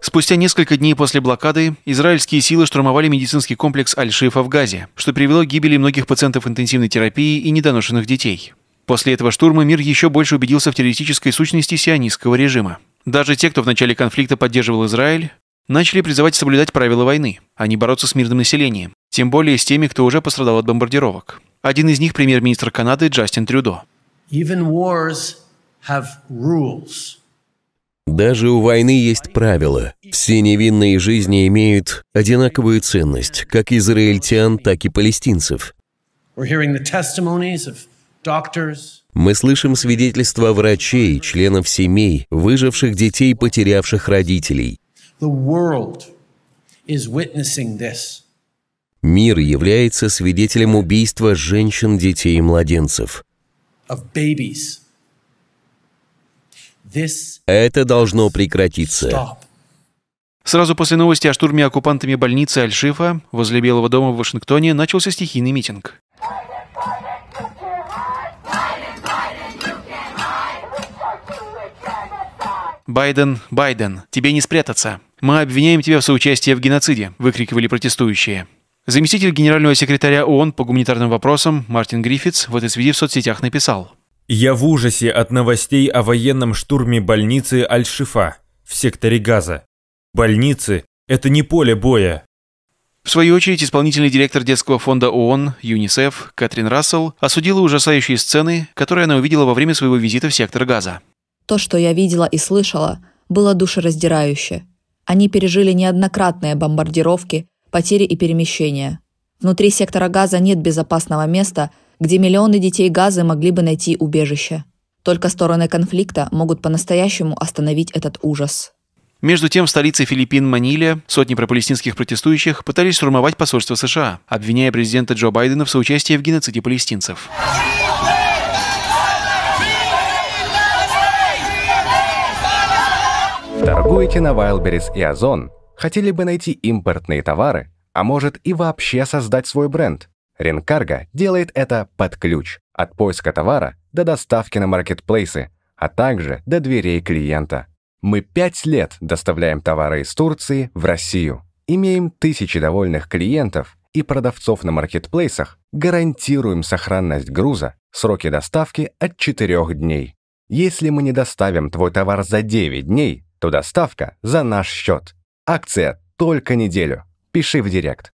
Спустя несколько дней после блокады израильские силы штурмовали медицинский комплекс Аль-Шифа в Газе, что привело к гибели многих пациентов интенсивной терапии и недоношенных детей. После этого штурма мир еще больше убедился в террористической сущности сионистского режима. Даже те, кто в начале конфликта поддерживал Израиль, начали призывать соблюдать правила войны, а не бороться с мирным населением, тем более с теми, кто уже пострадал от бомбардировок. Один из них – премьер-министр Канады Джастин Трюдо. Даже у войны есть правила. Все невинные жизни имеют одинаковую ценность, как израильтян, так и палестинцев. Мы слышим свидетельства врачей, членов семей, выживших детей, потерявших родителей. Мир является свидетелем убийства женщин, детей и младенцев. Это должно прекратиться. Сразу после новости о штурме оккупантами больницы Аль-Шифа возле Белого дома в Вашингтоне начался стихийный митинг. «Байден, Байден, тебе не спрятаться. Мы обвиняем тебя в соучастии в геноциде», – выкрикивали протестующие. Заместитель генерального секретаря ООН по гуманитарным вопросам Мартин Гриффитс в этой связи в соцсетях написал – я в ужасе от новостей о военном штурме больницы Аль-Шифа в секторе Газа. Больницы – это не поле боя. В свою очередь, исполнительный директор детского фонда ООН ЮНИСЕФ Кэтрин Рассел осудила ужасающие сцены, которые она увидела во время своего визита в сектор Газа. То, что я видела и слышала, было душераздирающе. Они пережили неоднократные бомбардировки, потери и перемещения. Внутри сектора Газа нет безопасного места – где миллионы детей Газы могли бы найти убежище. Только стороны конфликта могут по-настоящему остановить этот ужас. Между тем, в столице Филиппин Маниле сотни пропалестинских протестующих пытались штурмовать посольство США, обвиняя президента Джо Байдена в соучастии в геноциде палестинцев. Торгуете на Wildberries и Озон? Хотели бы найти импортные товары? А может и вообще создать свой бренд? Ренкарго делает это под ключ, от поиска товара до доставки на маркетплейсы, а также до дверей клиента. Мы пять лет доставляем товары из Турции в Россию, имеем тысячи довольных клиентов и продавцов на маркетплейсах, гарантируем сохранность груза, сроки доставки от 4 дней. Если мы не доставим твой товар за 9 дней, то доставка за наш счет. Акция только неделю. Пиши в директ.